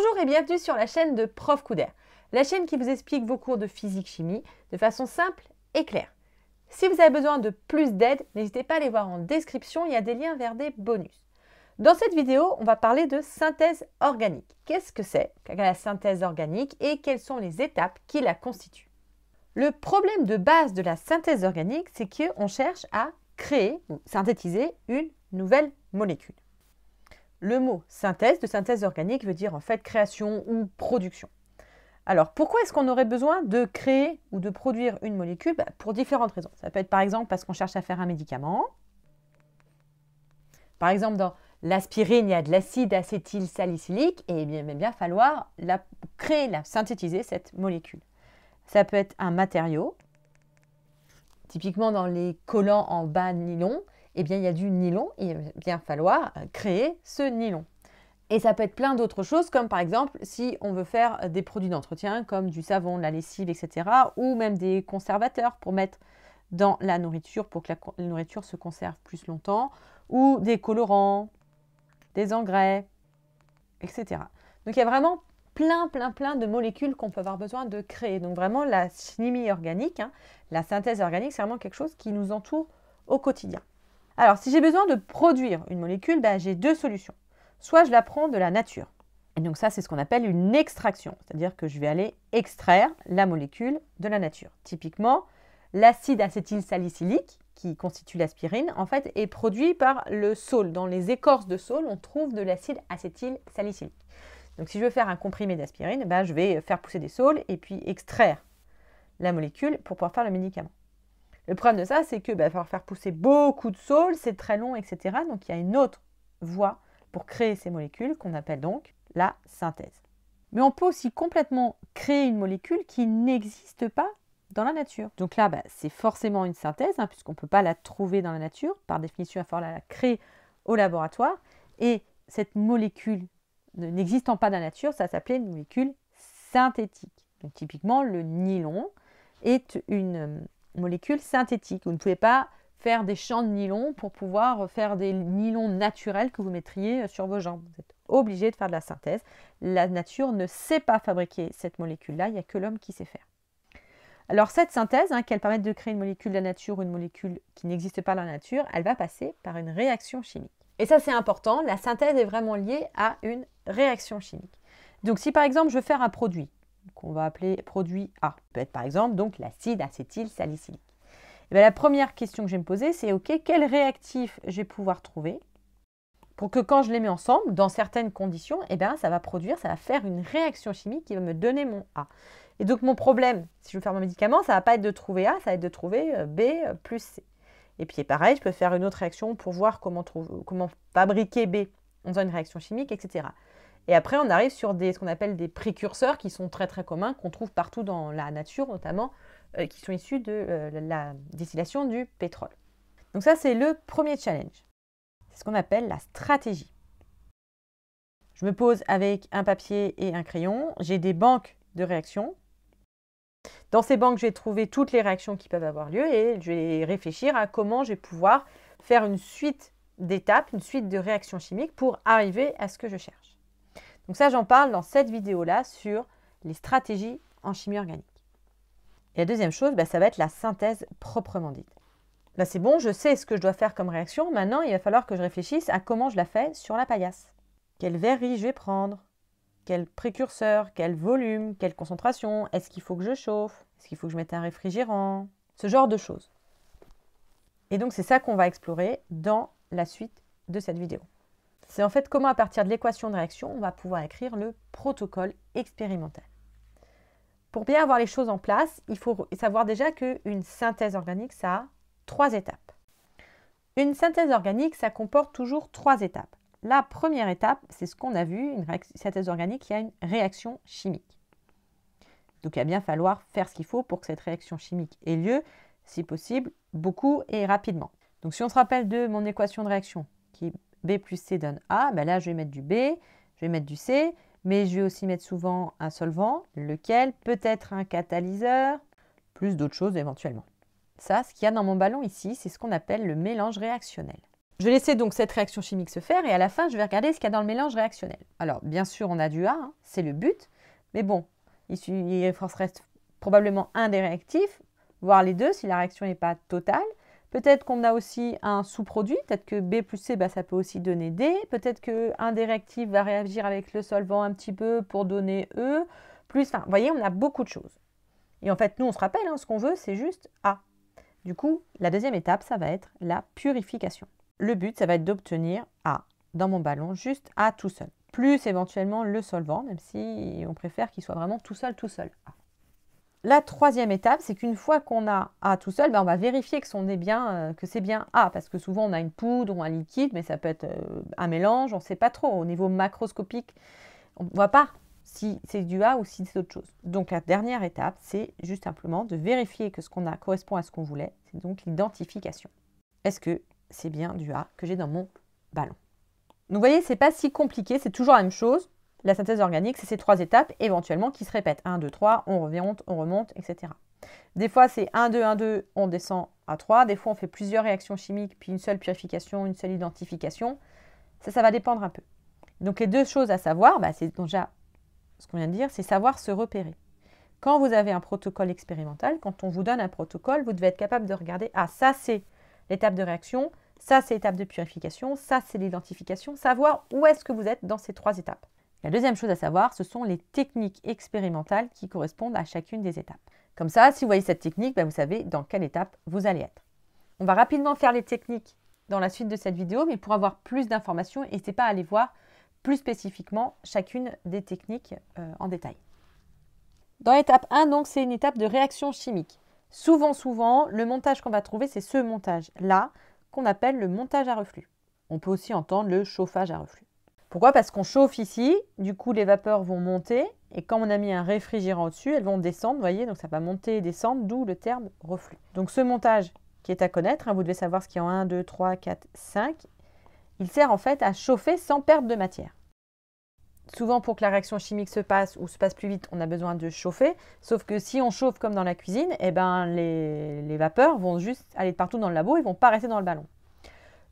Bonjour et bienvenue sur la chaîne de Prof Couder, la chaîne qui vous explique vos cours de physique-chimie de façon simple et claire. Si vous avez besoin de plus d'aide, n'hésitez pas à les voir en description, il y a des liens vers des bonus. Dans cette vidéo, on va parler de synthèse organique. Qu'est-ce que c'est la synthèse organique et quelles sont les étapes qui la constituent Le problème de base de la synthèse organique, c'est qu'on cherche à créer ou synthétiser une nouvelle molécule le mot synthèse de synthèse organique veut dire en fait création ou production. Alors pourquoi est-ce qu'on aurait besoin de créer ou de produire une molécule bah, Pour différentes raisons. Ça peut être par exemple parce qu'on cherche à faire un médicament. Par exemple dans l'aspirine, il y a de l'acide acétylsalicylique et il va bien falloir la, créer, la, synthétiser cette molécule. Ça peut être un matériau. Typiquement dans les collants en bas nylon, eh bien, il y a du nylon, il va bien falloir euh, créer ce nylon. Et ça peut être plein d'autres choses, comme par exemple si on veut faire euh, des produits d'entretien, comme du savon, de la lessive, etc., ou même des conservateurs pour mettre dans la nourriture pour que la, nourriture se conserve plus longtemps, ou des colorants, des engrais, etc. Donc il y a vraiment plein, plein, plein de molécules qu'on peut avoir besoin de créer. Donc vraiment, la chimie organique, hein, la synthèse organique, c'est vraiment quelque chose qui nous entoure au quotidien. Alors, si j'ai besoin de produire une molécule, ben, j'ai deux solutions. Soit je la prends de la nature. Et donc ça, c'est ce qu'on appelle une extraction, c'est-à-dire que je vais aller extraire la molécule de la nature. Typiquement, l'acide acétylsalicylique, qui constitue l'aspirine, en fait, est produit par le saule. Dans les écorces de saule, on trouve de l'acide acétylsalicylique. Donc si je veux faire un comprimé d'aspirine, ben, je vais faire pousser des saules et puis extraire la molécule pour pouvoir faire le médicament. Le problème de ça, c'est que bah, va falloir faire pousser beaucoup de saules, c'est très long, etc. Donc il y a une autre voie pour créer ces molécules qu'on appelle donc la synthèse. Mais on peut aussi complètement créer une molécule qui n'existe pas dans la nature. Donc là, bah, c'est forcément une synthèse, hein, puisqu'on ne peut pas la trouver dans la nature. Par définition, il va falloir la créer au laboratoire. Et cette molécule n'existant pas dans la nature, ça s'appelait une molécule synthétique. Donc typiquement, le nylon est une euh, molécule synthétique. Vous ne pouvez pas faire des champs de nylon pour pouvoir faire des nylons naturels que vous mettriez euh, sur vos jambes. Vous êtes obligé de faire de la synthèse. La nature ne sait pas fabriquer cette molécule-là, il n'y a que l'homme qui sait faire. Alors cette synthèse, hein, qu'elle permette de créer une molécule de la nature ou une molécule qui n'existe pas dans la nature, elle va passer par une réaction chimique. Et ça c'est important, la synthèse est vraiment liée à une réaction chimique. Donc si par exemple je veux faire un produit, qu'on va appeler produit A. Ça peut être par exemple donc l'acide acétylsalicylique. Et eh la première question que je vais me poser, c'est OK, quel réactif je vais pouvoir trouver pour que quand je les mets ensemble, dans certaines conditions, eh bien, ça va produire, ça va faire une réaction chimique qui va me donner mon A. Et donc mon problème, si je veux faire mon médicament, ça ne va pas être de trouver A, ça va être de trouver euh, B euh, plus C. Et puis pareil, je peux faire une autre réaction pour voir comment, comment fabriquer B en faisant une réaction chimique, etc. Et après, on arrive sur des, ce qu'on appelle des précurseurs qui sont très très communs, qu'on trouve partout dans la nature notamment, euh, qui sont issus de euh, la distillation du pétrole. Donc ça, c'est le premier challenge. C'est ce qu'on appelle la stratégie. Je me pose avec un papier et un crayon. J'ai des banques de réactions. Dans ces banques, je vais trouver toutes les réactions qui peuvent avoir lieu et je vais réfléchir à comment je vais pouvoir faire une suite d'étapes, une suite de réactions chimiques pour arriver à ce que je cherche. Donc ça, j'en parle dans cette vidéo-là sur les stratégies en chimie organique. Et la deuxième chose, bah, ça va être la synthèse proprement dite. Là, bah, c'est bon, je sais ce que je dois faire comme réaction. Maintenant, il va falloir que je réfléchisse à comment je la fais sur la paillasse. Quelle verrie je vais prendre Quel précurseur Quel volume Quelle concentration Est-ce qu'il faut que je chauffe Est-ce qu'il faut que je mette un réfrigérant Ce genre de choses. Et donc, c'est ça qu'on va explorer dans la suite de cette vidéo. C'est en fait comment à partir de l'équation de réaction, on va pouvoir écrire le protocole expérimental. Pour bien avoir les choses en place, il faut savoir déjà qu'une synthèse organique, ça a trois étapes. Une synthèse organique, ça comporte toujours trois étapes. La première étape, c'est ce qu'on a vu, une synthèse organique, il a une réaction chimique. Donc il va bien falloir faire ce qu'il faut pour que cette réaction chimique ait lieu, si possible, beaucoup et rapidement. Donc si on se rappelle de mon équation de réaction, qui B plus C donne A, ben là je vais mettre du B, je vais mettre du C, mais je vais aussi mettre souvent un solvant, lequel peut être un catalyseur, plus d'autres choses éventuellement. Ça, ce qu'il y a dans mon ballon ici, c'est ce qu'on appelle le mélange réactionnel. Je vais laisser donc cette réaction chimique se faire et à la fin, je vais regarder ce qu'il y a dans le mélange réactionnel. Alors, bien sûr, on a du A, hein, c'est le but, mais bon, il, il reste probablement un des réactifs, voire les deux si la réaction n'est pas totale. Peut-être qu'on a aussi un sous-produit, peut-être que B plus C, bah, ça peut aussi donner D. Peut-être qu'un des réactifs va réagir avec le solvant un petit peu pour donner E. Plus, enfin, vous voyez, on a beaucoup de choses. Et en fait, nous, on se rappelle, hein, ce qu'on veut, c'est juste A. Du coup, la deuxième étape, ça va être la purification. Le but, ça va être d'obtenir A dans mon ballon, juste A tout seul. Plus éventuellement le solvant, même si on préfère qu'il soit vraiment tout seul, tout seul. La troisième étape, c'est qu'une fois qu'on a A tout seul, ben, on va vérifier que euh, c'est bien, bien, A, parce que souvent on a une poudre ou un liquide, mais ça peut être euh, un mélange, on ne sait pas trop. Au niveau macroscopique, on ne voit pas si c'est du A ou si c'est autre chose. Donc la dernière étape, c'est juste simplement de vérifier que ce qu'on a correspond à ce qu'on voulait, c'est donc l'identification. Est-ce que c'est bien du A que j'ai dans mon ballon vous voyez, c'est pas si compliqué, c'est toujours la même chose. La synthèse organique, c'est ces trois étapes éventuellement qui se répètent. 1, 2, 3, on revient, on remonte, etc. Des fois, c'est 1, 2, 1, 2, on descend à 3. Des fois, on fait plusieurs réactions chimiques, puis une seule purification, une seule identification. Ça, ça va dépendre un peu. Donc, les deux choses à savoir, bah, c'est déjà ce qu'on vient de dire, c'est savoir se repérer. Quand vous avez un protocole expérimental, quand on vous donne un protocole, vous devez être capable de regarder, ah, ça, c'est l'étape de réaction, ça, c'est l'étape de purification, ça, c'est l'identification, savoir où est-ce que vous êtes dans ces trois étapes. La deuxième chose à savoir, ce sont les techniques expérimentales qui correspondent à chacune des étapes. Comme ça, si vous voyez cette technique, bah, vous savez dans quelle étape vous allez être. On va rapidement faire les techniques dans la suite de cette vidéo, mais pour avoir plus d'informations, n'hésitez pas à aller voir plus spécifiquement chacune des techniques euh, en détail. Dans l'étape 1, donc, c'est une étape de réaction chimique. Souvent, souvent, le montage qu'on va trouver, c'est ce montage-là qu'on appelle le montage à reflux. On peut aussi entendre le chauffage à reflux. Pourquoi Parce qu'on chauffe ici, du coup les vapeurs vont monter, et quand on a mis un réfrigérant au dessus, elles vont descendre, vous voyez, donc ça va monter et descendre, d'où le terme reflux. Donc ce montage qui est à connaître, hein, vous devez savoir ce qu'il y a en 1, 2, 3, 4, 5, il sert en fait à chauffer sans perte de matière. Souvent pour que la réaction chimique se passe ou se passe plus vite, on a besoin de chauffer, sauf que si on chauffe comme dans la cuisine, eh ben, les, vapeurs vont juste aller de partout dans le labo, ils ne vont pas rester dans le ballon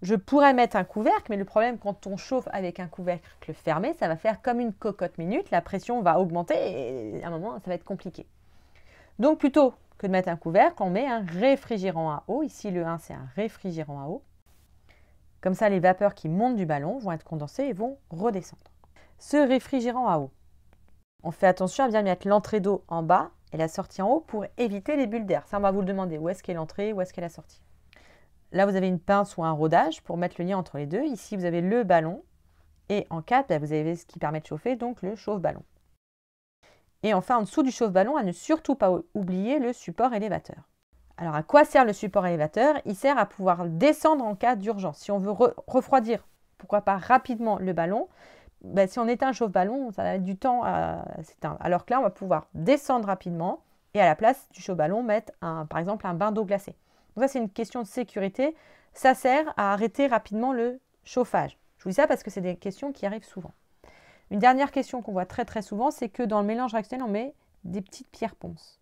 je pourrais mettre un couvercle, mais le problème, quand on chauffe avec un couvercle fermé, ça va faire comme une cocotte minute, la pression va augmenter et à un moment, ça va être compliqué. Donc, plutôt que de mettre un couvercle, on met un réfrigérant à eau. Ici, le 1, c'est un réfrigérant à eau. Comme ça, les vapeurs qui montent du ballon vont être condensées et vont redescendre. Ce réfrigérant à eau, on fait attention à bien mettre l'entrée d'eau en bas et la sortie en haut pour éviter les bulles d'air. Ça, on va vous le demander. Où est-ce qu'est l'entrée, où est-ce qu'est la sortie Là, vous avez une pince ou un rodage pour mettre le lien entre les deux. Ici, vous avez le ballon. Et en 4, bah, vous avez ce qui permet de chauffer, donc le chauffe-ballon. Et enfin, en dessous du chauffe-ballon, à ne surtout pas oublier le support élévateur. Alors, à quoi sert le support élévateur Il sert à pouvoir descendre en cas d'urgence. Si on veut refroidir, pourquoi pas rapidement le ballon, bah, si on éteint un chauffe-ballon, ça va du temps à s'éteindre. Alors que là, on va pouvoir descendre rapidement et à la place du chauffe-ballon, mettre par exemple un bain d'eau glacée. Donc ça, c'est une question de sécurité. Ça sert à arrêter rapidement le chauffage. Je vous dis ça parce que c'est des questions qui arrivent souvent. Une dernière question qu'on voit très très souvent, c'est que dans le mélange réactionnel, on met des petites pierres ponces.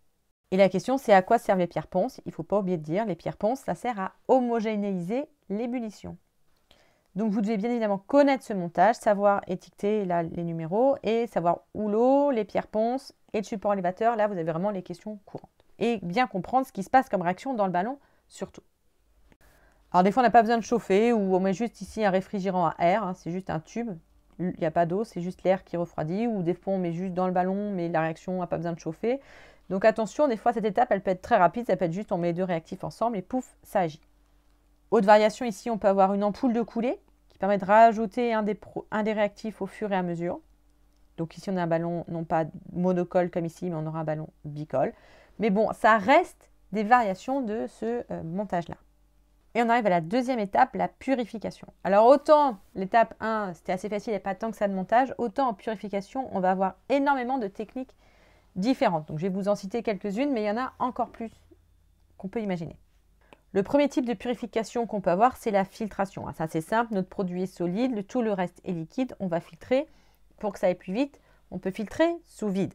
Et la question, c'est à quoi servent les pierres ponces Il ne faut pas oublier de dire, les pierres ponces, ça sert à homogénéiser l'ébullition. Donc vous devez bien évidemment connaître ce montage, savoir étiqueter là, les numéros et savoir où l'eau, les pierres ponces et le support élévateur. Là, vous avez vraiment les questions courantes. Et bien comprendre ce qui se passe comme réaction dans le ballon surtout. Alors des fois, on n'a pas besoin de chauffer ou on met juste ici un réfrigérant à air, hein, c'est juste un tube, il n'y a pas d'eau, c'est juste l'air qui refroidit, ou des fois on met juste dans le ballon, mais la réaction n'a pas besoin de chauffer. Donc attention, des fois cette étape, elle peut être très rapide, ça peut être juste on met deux réactifs ensemble et pouf, ça agit. Autre variation ici, on peut avoir une ampoule de coulée qui permet de rajouter un des, un des réactifs au fur et à mesure. Donc ici on a un ballon non pas monocole comme ici, mais on aura un ballon bicole. Mais bon, ça reste des variations de ce euh, montage-là. Et on arrive à la deuxième étape, la purification. Alors autant l'étape 1, c'était assez facile, et pas tant que ça de montage, autant en purification, on va avoir énormément de techniques différentes. Donc je vais vous en citer quelques-unes, mais il y en a encore plus qu'on peut imaginer. Le premier type de purification qu'on peut avoir, c'est la filtration. Ah, ça c'est simple, notre produit est solide, tout le reste est liquide, on va filtrer pour que ça aille plus vite. On peut filtrer sous vide.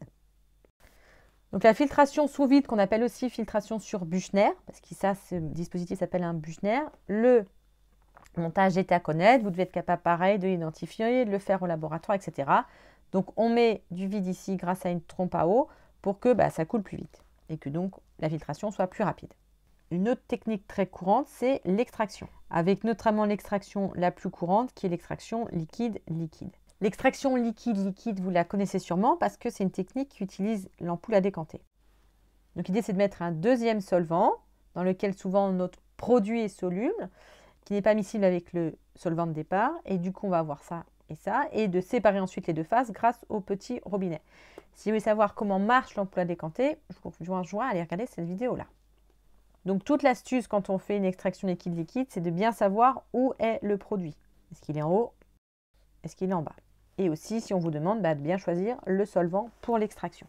Donc la filtration sous vide, qu'on appelle aussi filtration sur Buchner, parce que ça, ce dispositif s'appelle un Buchner. Le montage est à connaître, vous devez être capable pareil de l'identifier, de le faire au laboratoire, etc. Donc on met du vide ici grâce à une trompe à eau pour que bah, ça coule plus vite et que donc la filtration soit plus rapide. Une autre technique très courante, c'est l'extraction, avec notamment l'extraction la plus courante qui est l'extraction liquide-liquide. L'extraction liquide-liquide, vous la connaissez sûrement parce que c'est une technique qui utilise l'ampoule à décanter. Donc l'idée, c'est de mettre un deuxième solvant dans lequel souvent notre produit est soluble, qui n'est pas miscible avec le solvant de départ. Et du coup, on va avoir ça et ça, et de séparer ensuite les deux faces grâce au petit robinet. Si vous voulez savoir comment marche l'ampoule à décanter, je vous rejoins à aller regarder cette vidéo-là. Donc toute l'astuce quand on fait une extraction liquide-liquide, c'est de bien savoir où est le produit. Est-ce qu'il est en haut Est-ce qu'il est en bas et aussi si on vous demande bah, de bien choisir le solvant pour l'extraction.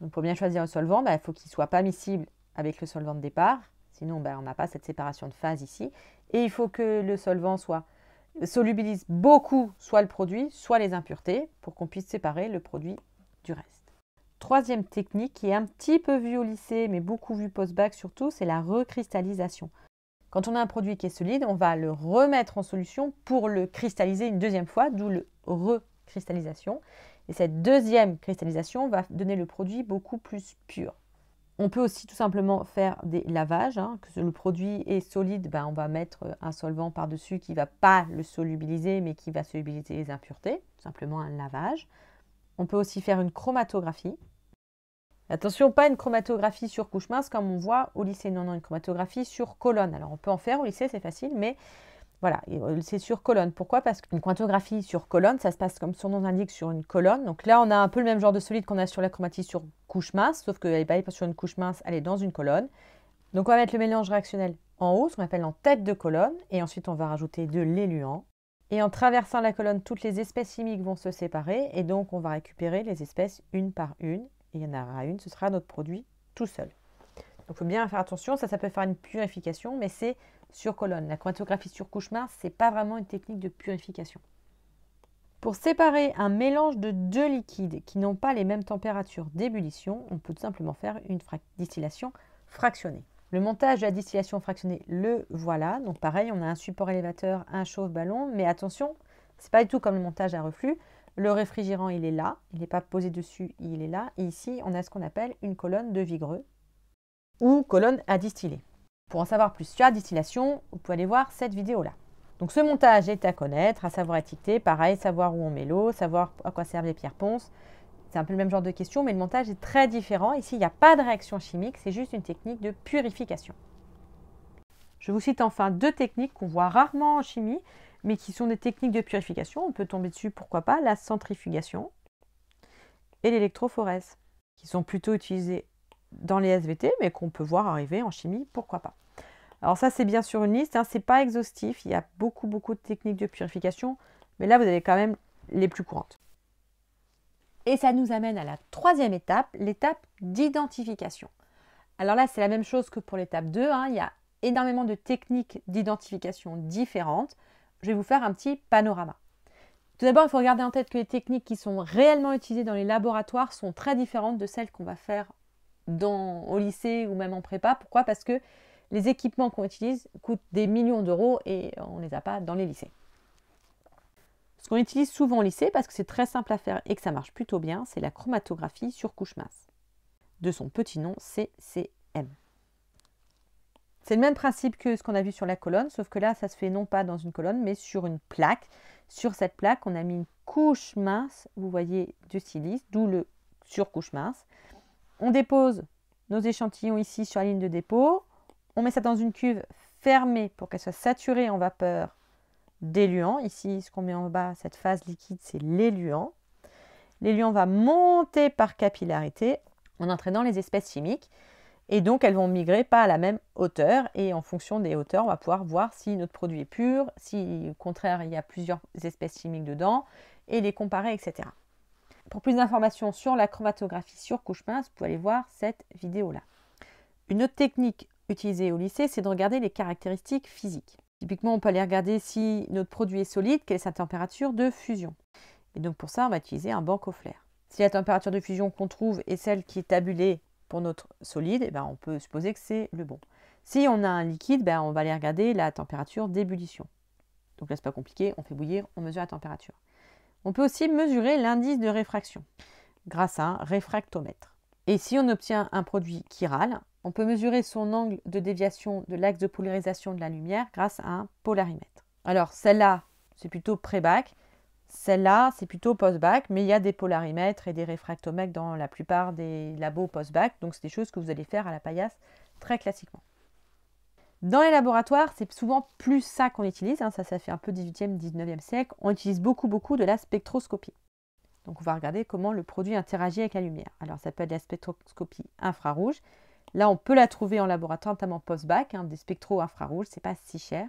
Donc pour bien choisir un solvant, il bah, faut qu'il ne soit pas miscible avec le solvant de départ, sinon bah, on n'a pas cette séparation de phase ici. Et il faut que le solvant soit solubilise beaucoup soit le produit, soit les impuretés, pour qu'on puisse séparer le produit du reste. Troisième technique qui est un petit peu vue au lycée, mais beaucoup vue post-bac surtout, c'est la recristallisation. Quand on a un produit qui est solide, on va le remettre en solution pour le cristalliser une deuxième fois, d'où le re cristallisation. Et cette deuxième cristallisation va donner le produit beaucoup plus pur. On peut aussi tout simplement faire des lavages. Hein. que le produit est solide, ben, on va mettre un solvant par-dessus qui ne va pas le solubiliser, mais qui va solubiliser les impuretés. simplement un lavage. On peut aussi faire une chromatographie. Attention, pas une chromatographie sur couche mince comme on voit au lycée. Non, non, une chromatographie sur colonne. Alors on peut en faire au lycée, c'est facile, mais voilà, euh, c'est sur colonne. Pourquoi Parce qu'une quantographie sur colonne, ça se passe comme son nom l'indique sur une colonne. Donc là, on a un peu le même genre de solide qu'on a sur la chromatie sur couche mince, sauf que eh n'est ben, pas sur une couche mince, elle est dans une colonne. Donc on va mettre le mélange réactionnel en haut, ce qu'on appelle en tête de colonne, et ensuite on va rajouter de l'éluant. Et en traversant la colonne, toutes les espèces chimiques vont se séparer, et donc on va récupérer les espèces une par une. Et il y en aura une, ce sera notre produit tout seul. Donc il faut bien faire attention, ça, ça peut faire une purification, mais c'est sur colonne. La chromatographie sur couche mince, ce n'est pas vraiment une technique de purification. Pour séparer un mélange de deux liquides qui n'ont pas les mêmes températures d'ébullition, on peut tout simplement faire une distillation fractionnée. Le montage de la distillation fractionnée, le voilà. Donc pareil, on a un support élévateur, un chauffe-ballon, mais attention, c'est pas du tout comme le montage à reflux. Le réfrigérant, il est là, il n'est pas posé dessus, il est là. Et ici, on a ce qu'on appelle une colonne de vigreux ou colonne à distiller. Pour en savoir plus sur la distillation, vous pouvez aller voir cette vidéo-là. Donc ce montage est à connaître, à savoir étiqueter, pareil, savoir où on met l'eau, savoir à quoi servent les pierres ponces. C'est un peu le même genre de question, mais le montage est très différent. Ici, il n'y a pas de réaction chimique, c'est juste une technique de purification. Je vous cite enfin deux techniques qu'on voit rarement en chimie, mais qui sont des techniques de purification. On peut tomber dessus, pourquoi pas, la centrifugation et l'électrophorèse, qui sont plutôt utilisées dans les SVT, mais qu'on peut voir arriver en chimie, pourquoi pas. Alors ça, c'est bien sûr une liste, hein, c'est pas exhaustif, il y a beaucoup, beaucoup de techniques de purification, mais là, vous avez quand même les plus courantes. Et ça nous amène à la troisième étape, l'étape d'identification. Alors là, c'est la même chose que pour l'étape 2, hein. il y a énormément de techniques d'identification différentes. Je vais vous faire un petit panorama. Tout d'abord, il faut regarder en tête que les techniques qui sont réellement utilisées dans les laboratoires sont très différentes de celles qu'on va faire au lycée ou même en prépa. Pourquoi Parce que les équipements qu'on utilise coûtent des millions d'euros et on ne les a pas dans les lycées. Ce qu'on utilise souvent au lycée, parce que c'est très simple à faire et que ça marche plutôt bien, c'est la chromatographie sur couche mince. De son petit nom, CCM. C'est le même principe que ce qu'on a vu sur la colonne, sauf que là, ça se fait non pas dans une colonne, mais sur une plaque. Sur cette plaque, on a mis une couche mince, vous voyez, de silice, d'où le surcouche mince. On dépose nos échantillons ici sur la ligne de dépôt. On met ça dans une cuve fermée pour qu'elle soit saturée en vapeur d'éluant. Ici, ce qu'on met en bas, cette phase liquide, c'est l'éluant. L'éluant va monter par capillarité en entraînant les espèces chimiques. Et donc, elles vont migrer pas à la même hauteur. Et en fonction des hauteurs, on va pouvoir voir si notre produit est pur, si au contraire, il y a plusieurs espèces chimiques dedans, et les comparer, etc. Pour plus d'informations sur la chromatographie sur couche mince, vous pouvez aller voir cette vidéo-là. Une autre technique utilisée au lycée, c'est de regarder les caractéristiques physiques. Typiquement, on peut aller regarder si notre produit est solide, quelle est sa température de fusion. Et donc pour ça, on va utiliser un banc au flair. Si la température de fusion qu'on trouve est celle qui est tabulée pour notre solide, eh ben, on peut supposer que c'est le bon. Si on a un liquide, ben, on va aller regarder la température d'ébullition. Donc là, c'est pas compliqué, on fait bouillir, on mesure la température. On peut aussi mesurer l'indice de réfraction grâce à un réfractomètre. Et si on obtient un produit chiral, on peut mesurer son angle de déviation de l'axe de polarisation de la lumière grâce à un polarimètre. Alors celle-là, c'est plutôt pré-bac, celle-là, c'est plutôt post-bac, mais il y a des polarimètres et des réfractomètres dans la plupart des labos post-bac, donc c'est des choses que vous allez faire à la paillasse très classiquement. Dans les laboratoires, c'est souvent plus ça qu'on utilise, hein. ça, ça fait un peu 18e, 19e siècle, on utilise beaucoup, beaucoup de la spectroscopie. Donc on va regarder comment le produit interagit avec la lumière. Alors ça peut être la spectroscopie infrarouge. Là, on peut la trouver en laboratoire, notamment post-bac, hein, des spectros infrarouges, c'est pas si cher.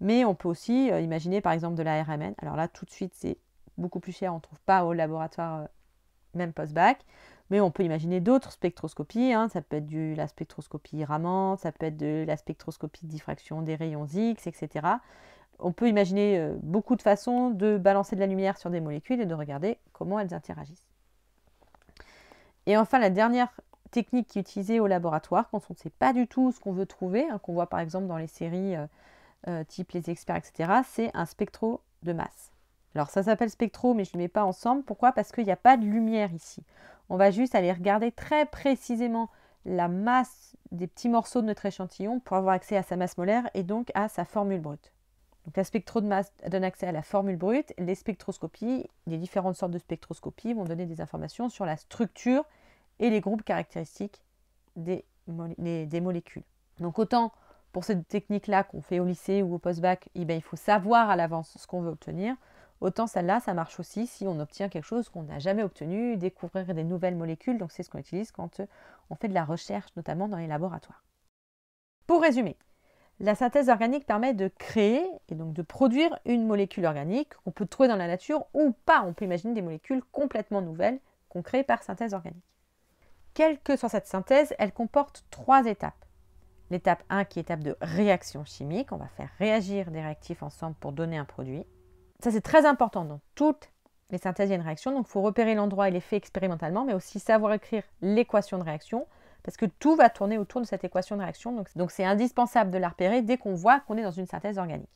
Mais on peut aussi euh, imaginer par exemple de la RMN. Alors là, tout de suite, c'est beaucoup plus cher, on ne trouve pas au laboratoire euh, même post-bac. Mais on peut imaginer d'autres spectroscopies. Hein. Ça peut être de la spectroscopie Raman, ça peut être de la spectroscopie de diffraction des rayons X, etc. On peut imaginer euh, beaucoup de façons de balancer de la lumière sur des molécules et de regarder comment elles interagissent. Et enfin, la dernière technique qui est utilisée au laboratoire, quand on ne sait pas du tout ce qu'on veut trouver, hein, qu'on voit par exemple dans les séries euh, euh, type Les Experts, etc., c'est un spectro de masse. Alors ça s'appelle spectro, mais je ne les mets pas ensemble. Pourquoi Parce qu'il n'y a pas de lumière ici. On va juste aller regarder très précisément la masse des petits morceaux de notre échantillon pour avoir accès à sa masse molaire et donc à sa formule brute. Donc la spectro de masse donne accès à la formule brute. Les spectroscopies, les différentes sortes de spectroscopies vont donner des informations sur la structure et les groupes caractéristiques des, molécules. Donc autant pour cette technique-là qu'on fait au lycée ou au post-bac, eh ben, il faut savoir à l'avance ce qu'on veut obtenir. Autant celle-là, ça marche aussi si on obtient quelque chose qu'on n'a jamais obtenu, découvrir des nouvelles molécules. Donc c'est ce qu'on utilise quand euh, on fait de la recherche, notamment dans les laboratoires. Pour résumer, la synthèse organique permet de créer et donc de produire une molécule organique qu'on peut trouver dans la nature ou pas. On peut imaginer des molécules complètement nouvelles qu'on crée par synthèse organique. Quelle que soit cette synthèse, elle comporte trois étapes. L'étape 1 qui est l'étape de réaction chimique, on va faire réagir des réactifs ensemble pour donner un produit ça c'est très important dans toutes les synthèses, il y a une réaction. Donc il faut repérer l'endroit et l'effet expérimentalement, mais aussi savoir écrire l'équation de réaction, parce que tout va tourner autour de cette équation de réaction. Donc c'est indispensable de la repérer dès qu'on voit qu'on est dans une synthèse organique.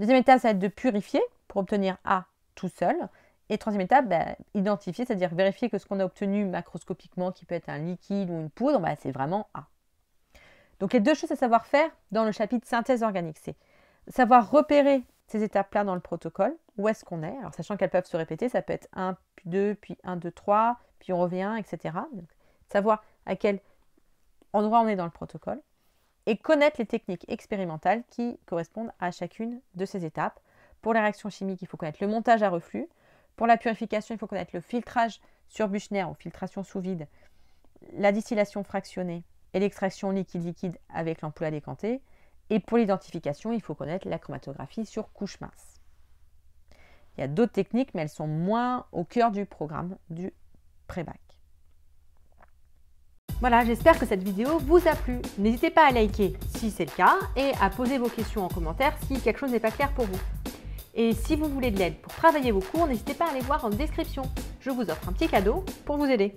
Deuxième étape, ça va être de purifier pour obtenir A tout seul. Et troisième étape, bah, identifier, c'est-à-dire vérifier que ce qu'on a obtenu macroscopiquement, qui peut être un liquide ou une poudre, bah, c'est vraiment A. Donc les deux choses à savoir faire dans le chapitre synthèse organique, c'est savoir repérer ces étapes-là dans le protocole, où est-ce qu'on est. Alors, sachant qu'elles peuvent se répéter, ça peut être 1, 2, puis 1, 2, 3, puis on revient, etc. savoir à quel endroit on est dans le protocole et connaître les techniques expérimentales qui correspondent à chacune de ces étapes. Pour les réactions chimiques, il faut connaître le montage à reflux. Pour la purification, il faut connaître le filtrage sur Buchner ou filtration sous vide, la distillation fractionnée et l'extraction liquide-liquide avec l'ampoule à décanter. Et pour l'identification, il faut connaître la chromatographie sur couche mince. Il y a d'autres techniques, mais elles sont moins au cœur du programme du pré-bac. Voilà, j'espère que cette vidéo vous a plu. N'hésitez pas à liker si c'est le cas et à poser vos questions en commentaire si quelque chose n'est pas clair pour vous. Et si vous voulez de l'aide pour travailler vos cours, n'hésitez pas à aller voir en description. Je vous offre un petit cadeau pour vous aider.